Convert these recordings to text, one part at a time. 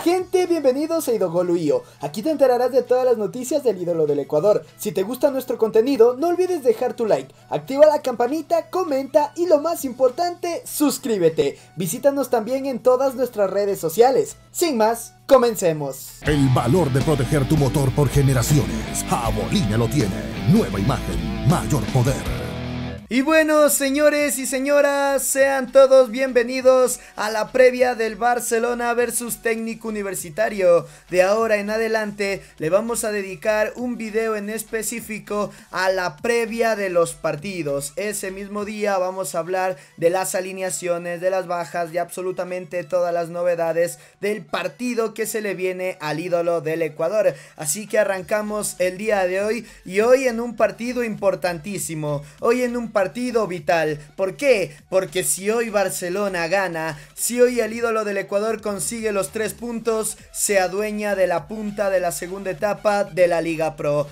gente, bienvenidos a Idogoluio. Aquí te enterarás de todas las noticias del ídolo del Ecuador. Si te gusta nuestro contenido, no olvides dejar tu like, activa la campanita, comenta y lo más importante, suscríbete. Visítanos también en todas nuestras redes sociales. Sin más, comencemos. El valor de proteger tu motor por generaciones. Bolivia lo tiene. Nueva imagen, mayor poder. Y bueno, señores y señoras, sean todos bienvenidos a la previa del Barcelona versus técnico universitario. De ahora en adelante le vamos a dedicar un video en específico a la previa de los partidos. Ese mismo día vamos a hablar de las alineaciones, de las bajas, y absolutamente todas las novedades del partido que se le viene al ídolo del Ecuador. Así que arrancamos el día de hoy y hoy en un partido importantísimo. Hoy en un partido partido vital. ¿Por qué? Porque si hoy Barcelona gana, si hoy el ídolo del Ecuador consigue los tres puntos, se adueña de la punta de la segunda etapa de la Liga Pro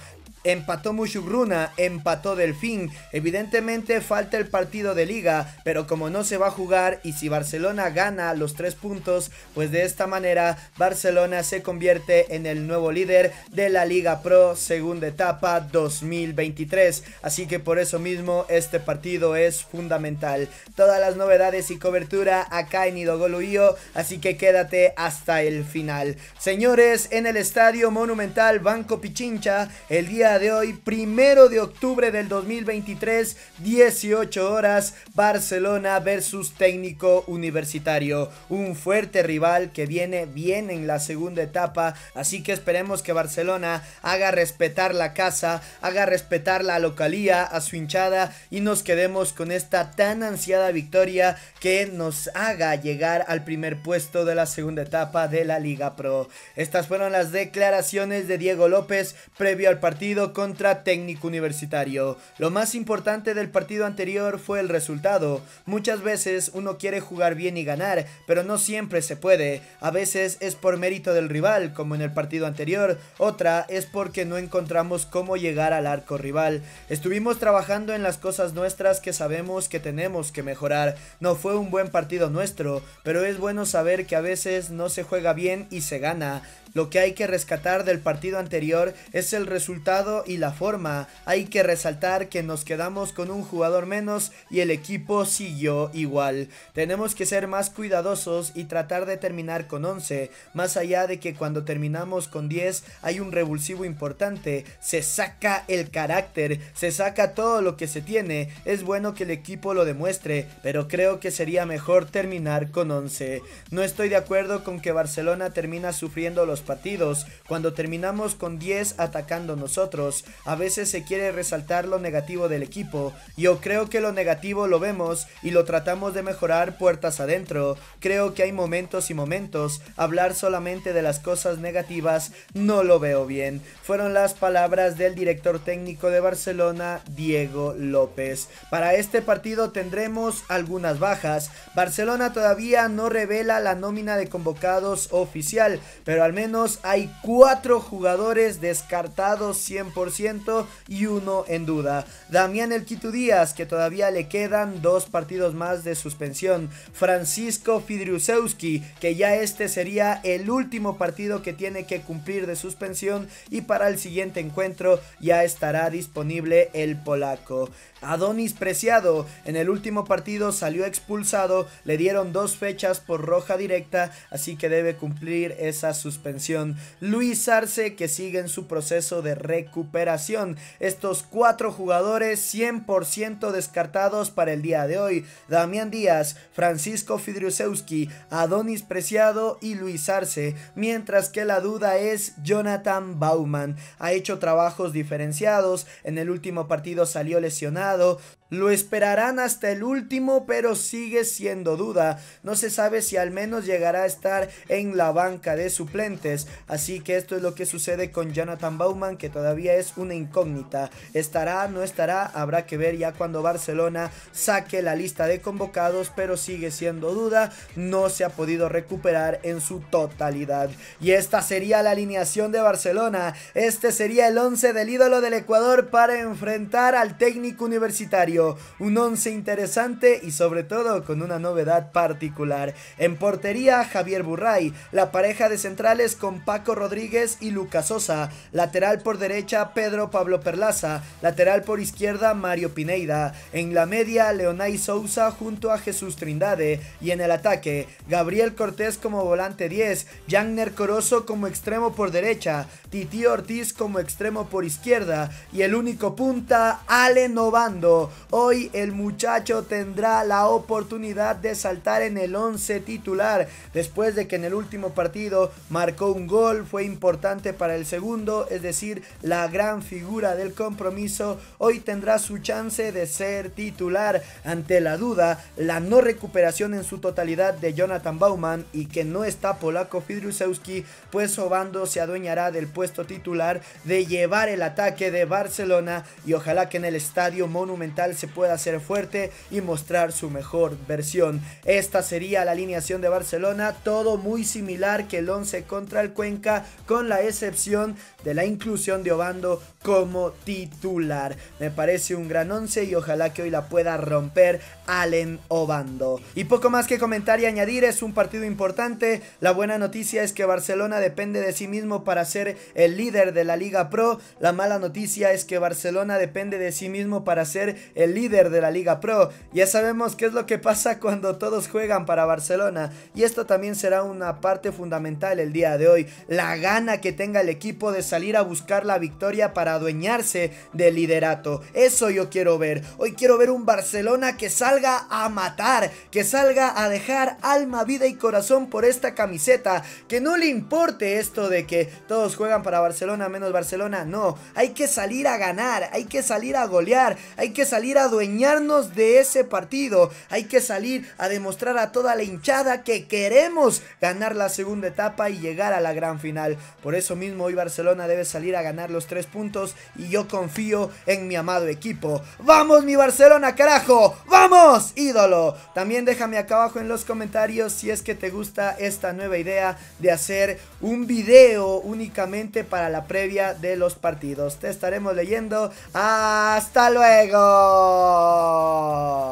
empató Mushugruna, empató Delfín. Evidentemente falta el partido de liga, pero como no se va a jugar y si Barcelona gana los tres puntos, pues de esta manera Barcelona se convierte en el nuevo líder de la Liga Pro segunda etapa 2023. Así que por eso mismo este partido es fundamental. Todas las novedades y cobertura acá en Idogoluío, así que quédate hasta el final. Señores, en el Estadio Monumental Banco Pichincha, el día de hoy, primero de octubre del 2023, 18 horas, Barcelona versus técnico universitario. Un fuerte rival que viene bien en la segunda etapa, así que esperemos que Barcelona haga respetar la casa, haga respetar la localía a su hinchada y nos quedemos con esta tan ansiada victoria que nos haga llegar al primer puesto de la segunda etapa de la Liga Pro. Estas fueron las declaraciones de Diego López previo al partido contra Técnico Universitario. Lo más importante del partido anterior fue el resultado. Muchas veces uno quiere jugar bien y ganar, pero no siempre se puede. A veces es por mérito del rival, como en el partido anterior. Otra es porque no encontramos cómo llegar al arco rival. Estuvimos trabajando en las cosas nuestras que sabemos que tenemos que mejorar. No fue un buen partido nuestro, pero es bueno saber que a veces no se juega bien y se gana. Lo que hay que rescatar del partido anterior es el resultado y la forma. Hay que resaltar que nos quedamos con un jugador menos y el equipo siguió igual. Tenemos que ser más cuidadosos y tratar de terminar con 11, más allá de que cuando terminamos con 10 hay un revulsivo importante. Se saca el carácter, se saca todo lo que se tiene. Es bueno que el equipo lo demuestre, pero creo que sería mejor terminar con 11. No estoy de acuerdo con que Barcelona termina sufriendo los partidos, cuando terminamos con 10 atacando nosotros, a veces se quiere resaltar lo negativo del equipo. Yo creo que lo negativo lo vemos y lo tratamos de mejorar puertas adentro. Creo que hay momentos y momentos. Hablar solamente de las cosas negativas no lo veo bien. Fueron las palabras del director técnico de Barcelona, Diego López. Para este partido tendremos algunas bajas. Barcelona todavía no revela la nómina de convocados oficial, pero al menos hay cuatro jugadores descartados 100% y uno en duda. Damián El Díaz, que todavía le quedan dos partidos más de suspensión. Francisco Fidriusewski, que ya este sería el último partido que tiene que cumplir de suspensión y para el siguiente encuentro ya estará disponible el polaco. Adonis Preciado, en el último partido salió expulsado, le dieron dos fechas por roja directa, así que debe cumplir esa suspensión Luis Arce que sigue en su proceso de recuperación. Estos cuatro jugadores 100% descartados para el día de hoy. Damián Díaz, Francisco Fidriusewski, Adonis Preciado y Luis Arce. Mientras que la duda es Jonathan Bauman. Ha hecho trabajos diferenciados. En el último partido salió lesionado. Lo esperarán hasta el último, pero sigue siendo duda. No se sabe si al menos llegará a estar en la banca de suplentes. Así que esto es lo que sucede con Jonathan Bauman, que todavía es una incógnita. ¿Estará? ¿No estará? Habrá que ver ya cuando Barcelona saque la lista de convocados, pero sigue siendo duda. No se ha podido recuperar en su totalidad. Y esta sería la alineación de Barcelona. Este sería el 11 del ídolo del Ecuador para enfrentar al técnico universitario un once interesante y sobre todo con una novedad particular. En portería, Javier Burray, la pareja de centrales con Paco Rodríguez y Lucas Sosa, lateral por derecha, Pedro Pablo Perlaza, lateral por izquierda, Mario Pineda, en la media, Leonay Sousa junto a Jesús Trindade y en el ataque, Gabriel Cortés como volante 10, Jagner Corozo como extremo por derecha, Titi Ortiz como extremo por izquierda y el único punta, Ale Novando. Hoy el muchacho tendrá la oportunidad de saltar en el 11 titular después de que en el último partido marcó un gol, fue importante para el segundo, es decir, la gran figura del compromiso. Hoy tendrá su chance de ser titular ante la duda, la no recuperación en su totalidad de Jonathan Bauman y que no está polaco Fidrusewski, pues Obando se adueñará del puesto titular de llevar el ataque de Barcelona y ojalá que en el estadio monumental se pueda hacer fuerte y mostrar su mejor versión. Esta sería la alineación de Barcelona, todo muy similar que el 11 contra el Cuenca, con la excepción de la inclusión de Obando como titular. Me parece un gran 11 y ojalá que hoy la pueda romper Allen Obando. Y poco más que comentar y añadir, es un partido importante. La buena noticia es que Barcelona depende de sí mismo para ser el líder de la Liga Pro. La mala noticia es que Barcelona depende de sí mismo para ser el líder de la Liga Pro. Ya sabemos qué es lo que pasa cuando todos juegan para Barcelona y esto también será una parte fundamental el día de hoy. La gana que tenga el equipo de salir a buscar la victoria para adueñarse del liderato. Eso yo quiero ver. Hoy quiero ver un Barcelona que salga a matar, que salga a dejar alma, vida y corazón por esta camiseta, que no le importe esto de que todos juegan para Barcelona menos Barcelona, no, hay que salir a ganar, hay que salir a golear, hay que salir adueñarnos de ese partido. Hay que salir a demostrar a toda la hinchada que queremos ganar la segunda etapa y llegar a la gran final. Por eso mismo hoy Barcelona debe salir a ganar los tres puntos y yo confío en mi amado equipo. ¡Vamos mi Barcelona, carajo! ¡Vamos, ídolo! También déjame acá abajo en los comentarios si es que te gusta esta nueva idea de hacer un video únicamente para la previa de los partidos. Te estaremos leyendo. ¡Hasta luego! 와.